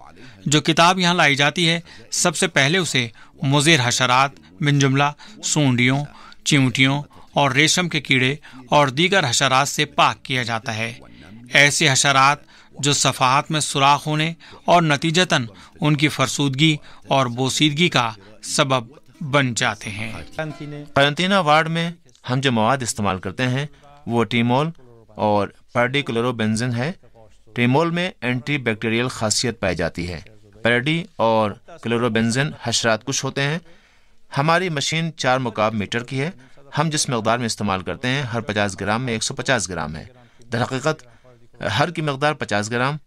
जो किताब यहाँ लाई जाती है सबसे पहले उसे मुजिर हशरात मिनजुमला सूंडियों चिमटियों और रेशम के कीड़े और दीगर हशरात से पाक किया जाता है ऐसे हशरात जो सफाहत में सुराख होने और नतीजतन उनकी फरसूदगी और बोसीदगी का सबब बन जाते हैं करंतना वार्ड में हम जो मवाद इस्तेमाल करते हैं वो टीमोल और पार्टिक्लोरोबेंजिन है टीमोल में एंटी बैक्टीरियल खासियत पाई जाती है पेरेडी और क्लोरोबेंजन हशरात कुछ होते हैं हमारी मशीन चार मुकाब मीटर की है हम जिस मकदार में इस्तेमाल करते हैं हर 50 ग्राम में 150 ग्राम है दरहकीकत हर की मकदार 50 ग्राम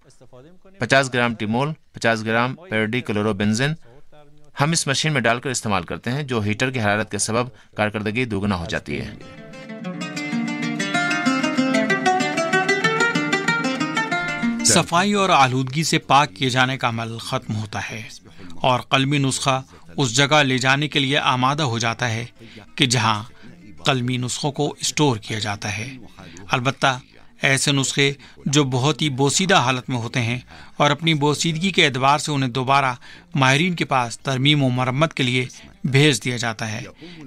50 ग्राम टिमोल 50 ग्राम पेरेडी क्लोरोबेंजन हम इस मशीन में डालकर इस्तेमाल करते हैं जो हीटर की हरारत के सबब कारकर्दगी दोगुना हो जाती है सफाई और आलूदगी से पाक किए जाने का अमल ख़त्म होता है और कलमी नुस्खा उस जगह ले जाने के लिए आमादा हो जाता है कि जहाँ कलमी नुस्खों को स्टोर किया जाता है अलबत्ता ऐसे नुस्खे जो बहुत ही बोसीदा हालत में होते हैं और अपनी बोसीदगी के एतबार से उन्हें दोबारा माहरीन के पास तरमीम व मरम्मत के लिए भेज दिया जाता है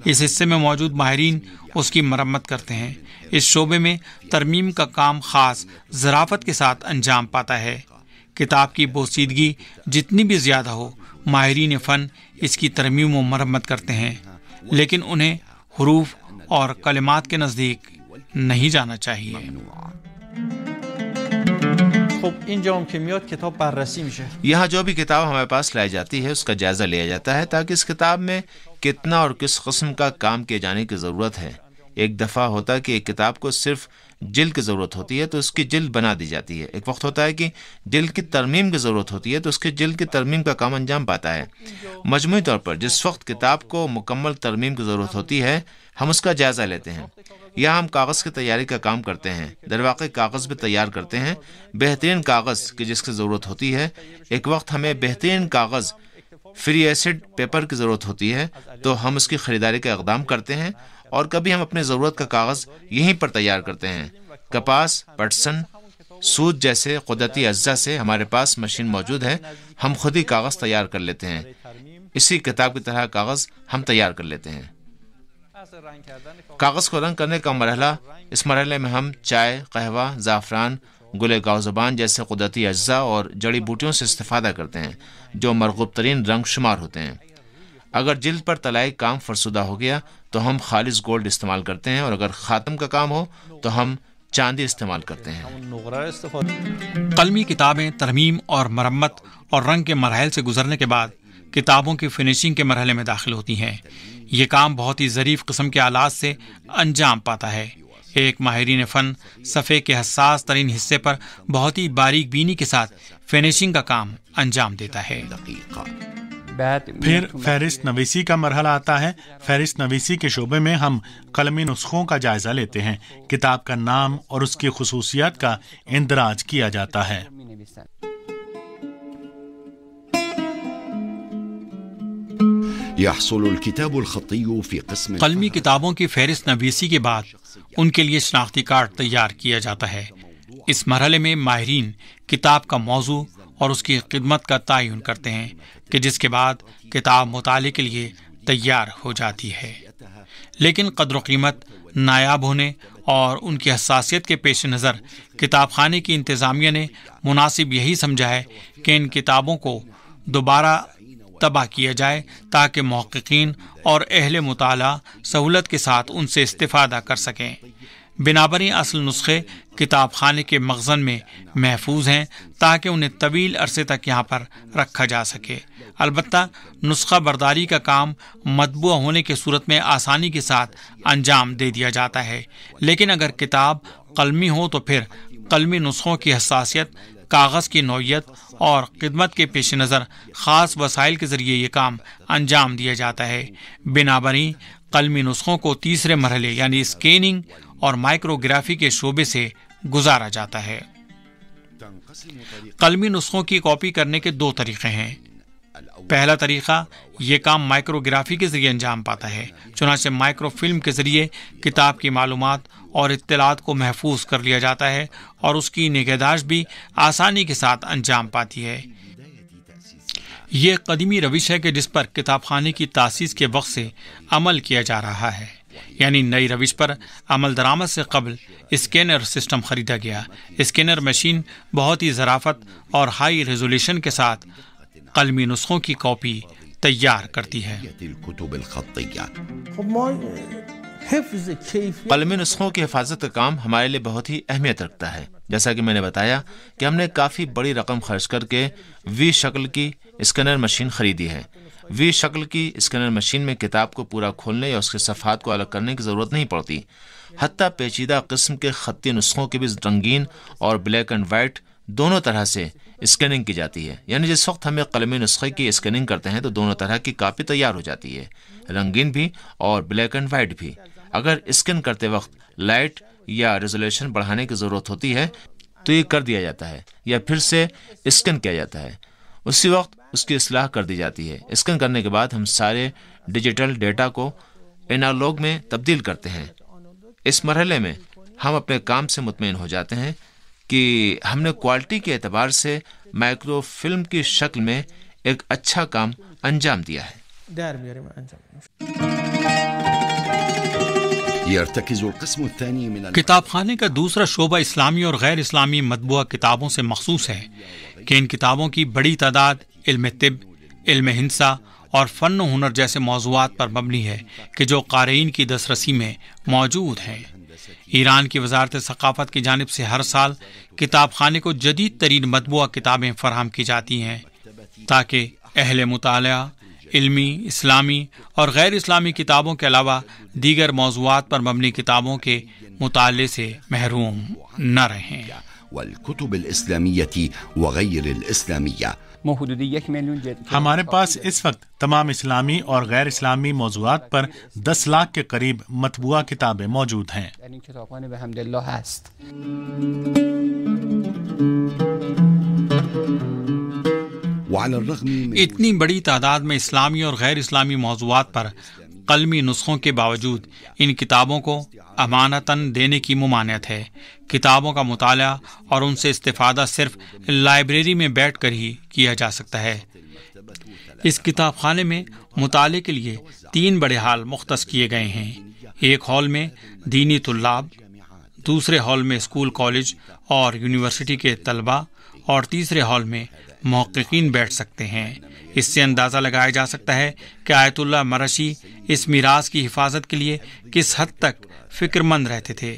इस हिस्से में मौजूद माहरीन उसकी मरम्मत करते हैं इस शोबे में तरमीम का काम ख़ास ज़राफत के साथ अंजाम पाता है किताब की बोसीदगी जितनी भी ज़्यादा हो माहरीन फ़न इसकी तरमीम व मरम्मत करते हैं लेकिन उन्हें हरूफ और कलिमात के नज़दीक नहीं जाना चाहिए यहाँ जो भी किताब हमारे पास लाई जाती है उसका जायजा लिया जाता है ताकि इस किताब में कितना और किस कस्म का काम किए जाने की ज़रूरत है एक दफ़ा होता कि एक किताब को सिर्फ जिल्द की ज़रूरत होती है तो उसकी जिल्द बना दी जाती है एक वक्त होता है कि जिल की तरमीम की ज़रूरत होती है तो उसकी जिल की तरमीम का काम अंजाम पाता है मजमू तौर पर जिस वक्त किताब को मुकम्मल तरमीम की ज़रूरत होती है हम उसका जायज़ा लेते हैं यह हम कागज़ की तैयारी का काम करते हैं दरवाके कागज़ भी तैयार करते हैं बेहतरीन कागज़ की जिसकी ज़रूरत होती है एक वक्त हमें बेहतरीन कागज़ फ्री एसिड पेपर की ज़रूरत होती है तो हम उसकी ख़रीदारी का इकदाम करते हैं और कभी हम अपनी ज़रूरत का कागज़ यहीं पर तैयार करते हैं कपास पटसन सूद जैसे कुदरती अज्जा से हमारे पास मशीन मौजूद है हम खुद ही कागज़ तैयार कर लेते हैं इसी किताब की तरह कागज़ हम तैयार कर लेते हैं कागज़ को रंग करने का मरहला इस मरहले में हम चाय कहवा ज़ाफ़रान गुल गावज़बान जैसे कुदरती अज्जा और जड़ी बूटियों से इस्ता करते हैं जो मरगूब तरीन रंग शुमार होते हैं अगर जल्द पर तलाई काम फरसुदा हो गया तो हम खालिज गोल्ड इस्तेमाल करते हैं और अगर ख़ातम का काम हो तो हम चांदी इस्तेमाल करते हैं कलमी किताबें तरमीम और मरम्मत और रंग के मरहल से गुजरने के बाद किताबों की फिनिशिंग के मरहले में दाखिल होती हैं ये काम बहुत ही ज़रीफ कस्म के आलात से अंजाम पाता है एक माहरीन फ़न सफ़े के हसास तरीन हिस्से पर बहुत ही बारीक बीनी के साथ फिनिशिंग का काम अंजाम देता है फिर फहरिस्त नवीसी का मरहला आता है फहरिस्त नवीसी के शोबे में हम कलमी नुस्खों का जायज़ा लेते हैं किताब का नाम और उसकी खसूसियात का इंदराज किया जाता है कलमी किताबों की फहरिस्त नवीसी के बाद उनके लिए शनाख्ती कार्ड तैयार किया जाता है इस मरहले में माहरीन किताब का मौजू और उसकी खिदमत का तयन करते हैं कि जिसके बाद किताब मुताले के लिए तैयार हो जाती है लेकिन कदर कीमत नायाब होने और उनकी हसासियत के पेश नज़र किताब खाने की इंतज़ामिया ने मुनासिब यही समझा है कि इन किताबों को दोबारा तबाह किया जाए ताकि मौक़िन और अहल मताल सहूलत के साथ उनसे इस्तादा कर सकें बिनाबरी असल नुस्खे किताब खाने के मगजन में महफूज हैं ताकि उन्हें तवील अरसे तक यहाँ पर रखा जा सके अलबत् नुस्खा बरदारी का काम मतबू होने की सूरत में आसानी के साथ अंजाम दे दिया जाता है लेकिन अगर किताब कलमी हो तो फिर कलमी नुस्खों की हसासियत कागज़ की नौीयत और खिदमत के पेश नज़र ख़ास वसाइल के ज़रिए ये काम अंजाम दिया जाता है बिना बनी कलमी नुस्खों को तीसरे मरहले यानी स्कैनिंग और माइक्रोग्राफी के शोबे से गुजारा जाता है कलमी नुस्खों की कॉपी करने के दो तरीक़े हैं पहला तरीका ये काम माइक्रोग्राफी के जरिए अंजाम पाता है चुनाचे माइक्रोफिल्म के जरिए किताब की मालूम और इतलात को महफूज कर लिया जाता है और उसकी निगहदाश भी आसानी के साथ अंजाम पाती है ये कदीमी रविश है कि जिस पर किताब खाने की तासीस के वक्त से अमल किया जा रहा है यानी नई रविश पर अमल दरामद से कबल स्कैनर सिस्टम खरीदा गया स्कैनर मशीन बहुत ही जराफत और हाई रेजोल्यूशन के साथ कलमी नुस्खों की कॉपी तैयार करती है uh, कलमी नुस्खों की हिफाजत का काम हमारे लिए बहुत ही अहमियत रखता है जैसा कि मैंने बताया कि हमने काफ़ी बड़ी रकम खर्च करके वी शक्ल की स्कैनर मशीन खरीदी है वी शक्ल की स्कैनर मशीन में किताब को पूरा खोलने या उसके सफ़ात को अलग करने की ज़रूरत नहीं पड़ती हती पेचीदा किस्म के ख़ती नुस्खों के भी रंगीन और ब्लैक एंड वाइट दोनों तरह से स्कैनिंग की जाती है यानी जिस वक्त हमें कलमी नुस्खे की स्कैनिंग करते हैं तो दोनों तरह की कापी तैयार हो जाती है रंगीन भी और ब्लैक एंड वाइट भी अगर स्कैन करते वक्त लाइट या रेजोल्यूशन बढ़ाने की ज़रूरत होती है तो ये कर दिया जाता है या फिर से स्कैन किया जाता है उसी वक्त उसकी असलाह कर दी जाती है स्कैन करने के बाद हम सारे डिजिटल डेटा को एनालॉग में तब्दील करते हैं इस मरहले में हम अपने काम से मुतमिन हो जाते हैं कि हमने क्वालिटी के एतबार से माइक्रो फिल्म की शक्ल में एक अच्छा काम अंजाम दिया है किताब खाने का दूसरा शोबा इस्लामी और गैर इस्लामी मतबुआ किताबों से मखसूस है कि इन किताबों की बड़ी तादाद इल्म तिब इल्म हिंसा और फ़न हुनर जैसे मौजूद पर मबनी है कि जो क़ारीन की दसरसी में मौजूद हैं ईरान की वजारत सकाफ़त की जानब से हर साल किताब खाने को जदीद तरीन मतबूा किताबें फराहम की जाती हैं ताकि अहल मताल इल्मी इस्लामी और गैर इस्लामी किताबों के अलावा दीगर मौजूद पर मबनी किताबों के मुताले से महरूम न रहें والكتب الإسلامية وغير الإسلامية हमारे पास इस वक्त तमाम इस्लामी और गैर इस्लामी मौजूद पर 10 लाख के करीब मतबुआ किताबें मौजूद हैं इतनी बड़ी तादाद में इस्लामी और गैर इस्लामी मौजूद पर कलमी नुस्खों के बावजूद इन किताबों को अमानतन देने की ममानियत है किताबों का मताल और उनसे इस्तेफादा सिर्फ लाइब्रेरी में बैठ कर ही किया जा सकता है इस किताब खाने में मुताले के लिए तीन बड़े हाल मुख्त किए गए हैं एक हॉल में दीनी तल्लाब दूसरे हॉल में स्कूल कॉलेज और यूनिवर्सिटी के तलबा और तीसरे हॉल में मौक़िन बैठ सकते हैं इससे अंदाज़ा लगाया जा सकता है कि आयतुल्ला मरशी इस मीरास की हिफाजत के लिए किस हद तक फिक्रमंद रहते थे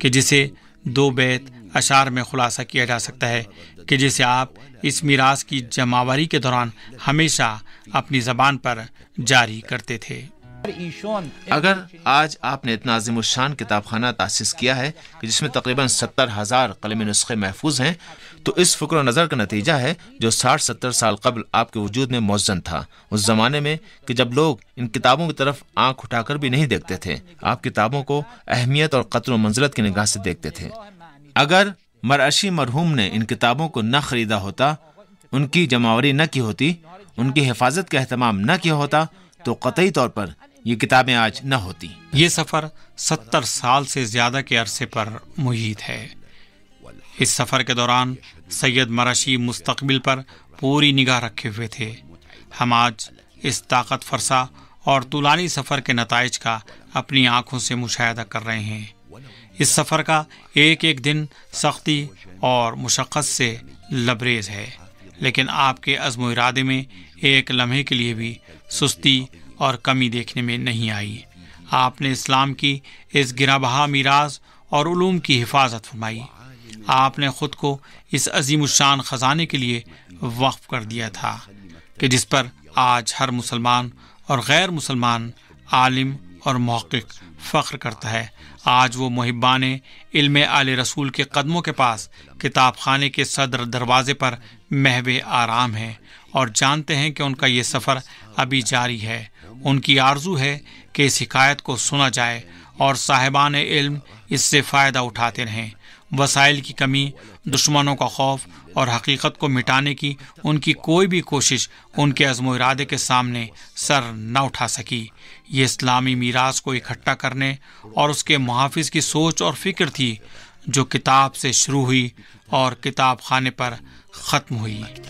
कि जिसे दो बैत अशार में खुलासा किया जा सकता है कि जिसे आप इस मीरास की जमावरी के दौरान हमेशा अपनी जबान पर जारी करते थे अगर आज आपने इतना अजीम शान किताब खाना तासिस किया है कि जिसमें तकरीबन सत्तर हजार कलम नुस्खे महफूज हैं तो इस फ़िक्र नज़र का नतीजा है जो साठ सत्तर साल कबल आपके वजूद में मौजन था उस ज़माने में कि जब लोग इन किताबों की तरफ आंख उठाकर भी नहीं देखते थे आप किताबों को अहमियत और कत्ल मंजिलत की निगाह से देखते थे अगर मरअशी मरहूम ने इन किताबों को न ख़रीदा होता उनकी जमावरी न की होती उनकी हिफाजत का अहतमाम न किया होता तो कतई तौर पर ये किताबें आज न होती ये सफ़र सत्तर साल से ज़्यादा के अरसे पर मुहित है इस सफ़र के दौरान सैयद मराशी मुस्तकबिल पर पूरी निगाह रखे हुए थे हम आज इस ताकत फरसा और तुलानी सफ़र के नतज का अपनी आँखों से मुशाह कर रहे हैं इस सफ़र का एक एक दिन सख्ती और मुशक्क़त से लबरेज है लेकिन आपके अज़म इरादे में एक लम्हे के लिए भी सुस्ती और कमी देखने में नहीं आई आपने इस्लाम की इस गिराबहा मीराज और उलूम की हिफाजत फरमाई आपने खुद को इस अजीम शान ख़जाने के लिए वक्फ कर दिया था कि जिस पर आज हर मुसलमान और गैर मुसलमान आलिम और महक़ फ़ख्र करता है आज वो महबान इल्म आल रसूल के कदमों के पास किताब खाने के सदर दरवाज़े पर महव आराम है और जानते हैं कि उनका ये सफ़र अभी जारी है उनकी आर्ज़ू है कि इस शिकायत को सुना जाए और साहिबान इल्म इससे फ़ायदा उठाते रहें वसाइल की कमी दुश्मनों का खौफ और हकीकत को मिटाने की उनकी कोई भी कोशिश उनके अज़म इरादे के सामने सर न उठा सकी ये इस्लामी मीरास को इकट्ठा करने और उसके मुहाफ़ की सोच और फिक्र थी जो किताब से शुरू हुई और किताब खाने पर ख़त्म हुई